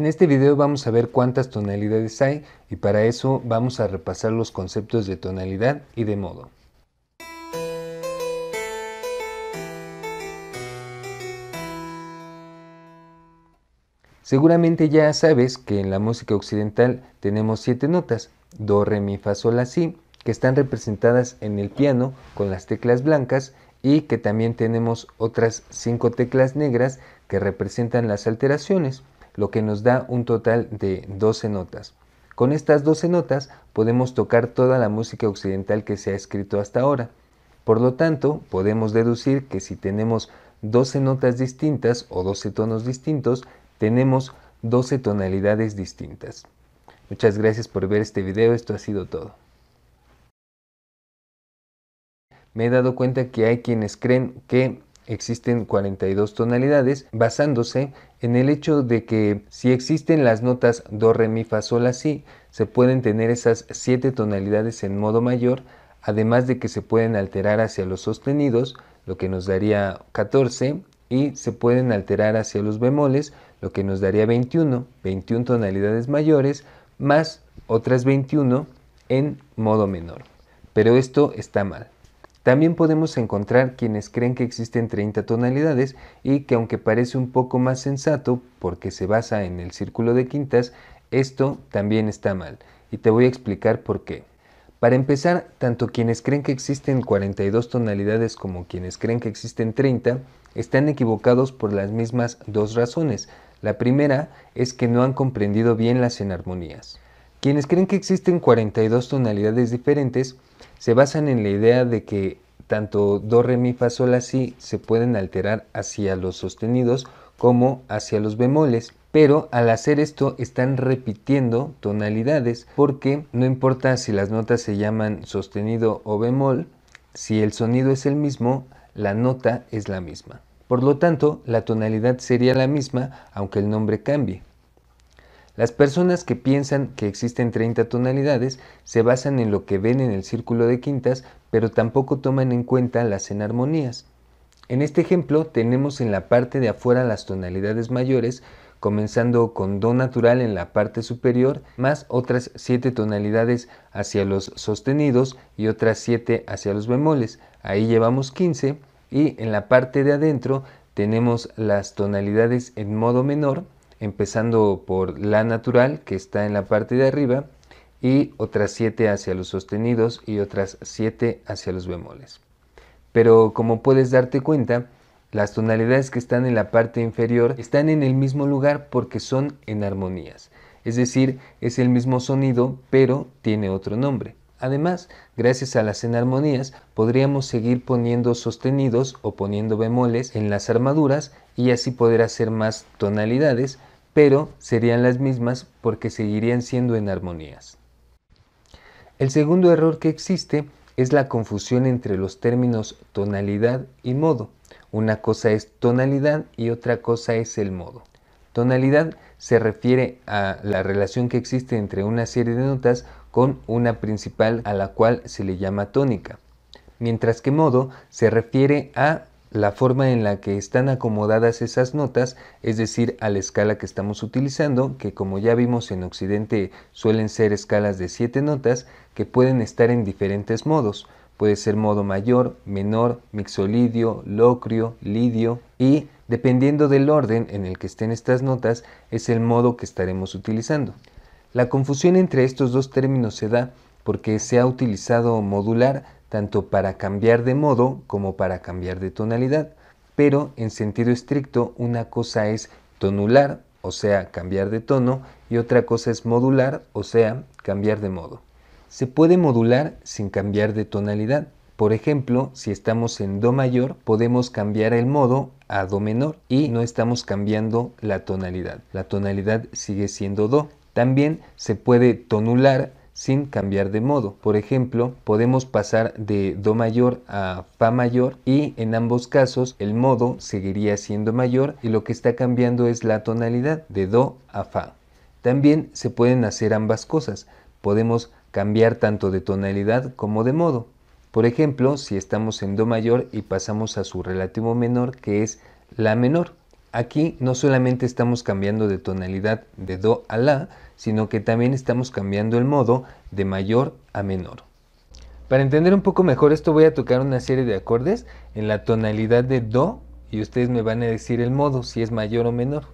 En este video vamos a ver cuántas tonalidades hay y para eso vamos a repasar los conceptos de tonalidad y de modo. Seguramente ya sabes que en la música occidental tenemos siete notas, do, re, mi, fa, sol, la, si, que están representadas en el piano con las teclas blancas y que también tenemos otras cinco teclas negras que representan las alteraciones lo que nos da un total de 12 notas. Con estas 12 notas podemos tocar toda la música occidental que se ha escrito hasta ahora. Por lo tanto, podemos deducir que si tenemos 12 notas distintas o 12 tonos distintos, tenemos 12 tonalidades distintas. Muchas gracias por ver este video, esto ha sido todo. Me he dado cuenta que hay quienes creen que existen 42 tonalidades, basándose en el hecho de que si existen las notas do, re, mi, fa, sol, la, si, se pueden tener esas 7 tonalidades en modo mayor, además de que se pueden alterar hacia los sostenidos, lo que nos daría 14, y se pueden alterar hacia los bemoles, lo que nos daría 21, 21 tonalidades mayores, más otras 21 en modo menor. Pero esto está mal. También podemos encontrar quienes creen que existen 30 tonalidades y que aunque parece un poco más sensato porque se basa en el círculo de quintas, esto también está mal y te voy a explicar por qué. Para empezar, tanto quienes creen que existen 42 tonalidades como quienes creen que existen 30 están equivocados por las mismas dos razones. La primera es que no han comprendido bien las enarmonías. Quienes creen que existen 42 tonalidades diferentes se basan en la idea de que tanto do, re, mi, fa, sol, así se pueden alterar hacia los sostenidos como hacia los bemoles. Pero al hacer esto están repitiendo tonalidades porque no importa si las notas se llaman sostenido o bemol, si el sonido es el mismo, la nota es la misma. Por lo tanto, la tonalidad sería la misma aunque el nombre cambie. Las personas que piensan que existen 30 tonalidades se basan en lo que ven en el círculo de quintas, pero tampoco toman en cuenta las enarmonías. En este ejemplo tenemos en la parte de afuera las tonalidades mayores, comenzando con Do natural en la parte superior, más otras 7 tonalidades hacia los sostenidos y otras 7 hacia los bemoles. Ahí llevamos 15 y en la parte de adentro tenemos las tonalidades en modo menor, empezando por la natural que está en la parte de arriba y otras siete hacia los sostenidos y otras siete hacia los bemoles. Pero como puedes darte cuenta, las tonalidades que están en la parte inferior están en el mismo lugar porque son en armonías. Es decir, es el mismo sonido pero tiene otro nombre. Además, gracias a las enarmonías, podríamos seguir poniendo sostenidos o poniendo bemoles en las armaduras y así poder hacer más tonalidades pero serían las mismas porque seguirían siendo en armonías. El segundo error que existe es la confusión entre los términos tonalidad y modo. Una cosa es tonalidad y otra cosa es el modo. Tonalidad se refiere a la relación que existe entre una serie de notas con una principal a la cual se le llama tónica, mientras que modo se refiere a la forma en la que están acomodadas esas notas, es decir, a la escala que estamos utilizando, que como ya vimos en Occidente suelen ser escalas de siete notas, que pueden estar en diferentes modos. Puede ser modo mayor, menor, mixolidio, locrio, lidio y, dependiendo del orden en el que estén estas notas, es el modo que estaremos utilizando. La confusión entre estos dos términos se da porque se ha utilizado modular tanto para cambiar de modo como para cambiar de tonalidad, pero en sentido estricto una cosa es tonular, o sea, cambiar de tono, y otra cosa es modular, o sea, cambiar de modo. Se puede modular sin cambiar de tonalidad. Por ejemplo, si estamos en Do mayor, podemos cambiar el modo a Do menor y no estamos cambiando la tonalidad. La tonalidad sigue siendo Do. También se puede tonular sin cambiar de modo. Por ejemplo, podemos pasar de Do mayor a Fa mayor y en ambos casos el modo seguiría siendo mayor y lo que está cambiando es la tonalidad de Do a Fa. También se pueden hacer ambas cosas. Podemos cambiar tanto de tonalidad como de modo. Por ejemplo, si estamos en Do mayor y pasamos a su relativo menor que es La menor. Aquí no solamente estamos cambiando de tonalidad de Do a La, sino que también estamos cambiando el modo de mayor a menor. Para entender un poco mejor esto voy a tocar una serie de acordes en la tonalidad de Do y ustedes me van a decir el modo, si es mayor o menor.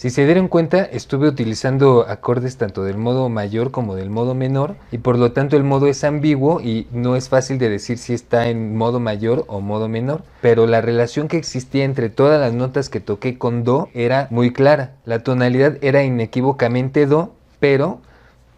Si se dieron cuenta, estuve utilizando acordes tanto del modo mayor como del modo menor y por lo tanto el modo es ambiguo y no es fácil de decir si está en modo mayor o modo menor, pero la relación que existía entre todas las notas que toqué con do era muy clara. La tonalidad era inequívocamente do, pero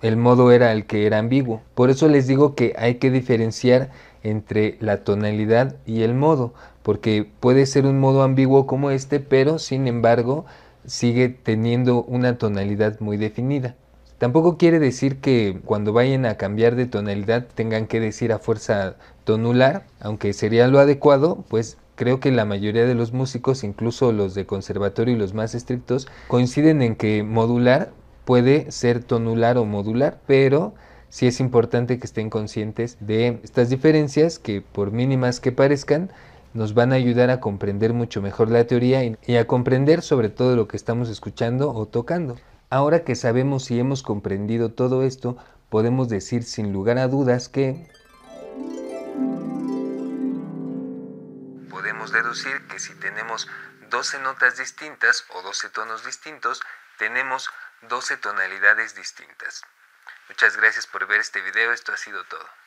el modo era el que era ambiguo. Por eso les digo que hay que diferenciar entre la tonalidad y el modo, porque puede ser un modo ambiguo como este, pero sin embargo sigue teniendo una tonalidad muy definida. Tampoco quiere decir que cuando vayan a cambiar de tonalidad tengan que decir a fuerza tonular, aunque sería lo adecuado, pues creo que la mayoría de los músicos, incluso los de conservatorio y los más estrictos, coinciden en que modular puede ser tonular o modular, pero sí es importante que estén conscientes de estas diferencias que por mínimas que parezcan, nos van a ayudar a comprender mucho mejor la teoría y a comprender sobre todo lo que estamos escuchando o tocando. Ahora que sabemos si hemos comprendido todo esto, podemos decir sin lugar a dudas que... Podemos deducir que si tenemos 12 notas distintas o 12 tonos distintos, tenemos 12 tonalidades distintas. Muchas gracias por ver este video, esto ha sido todo.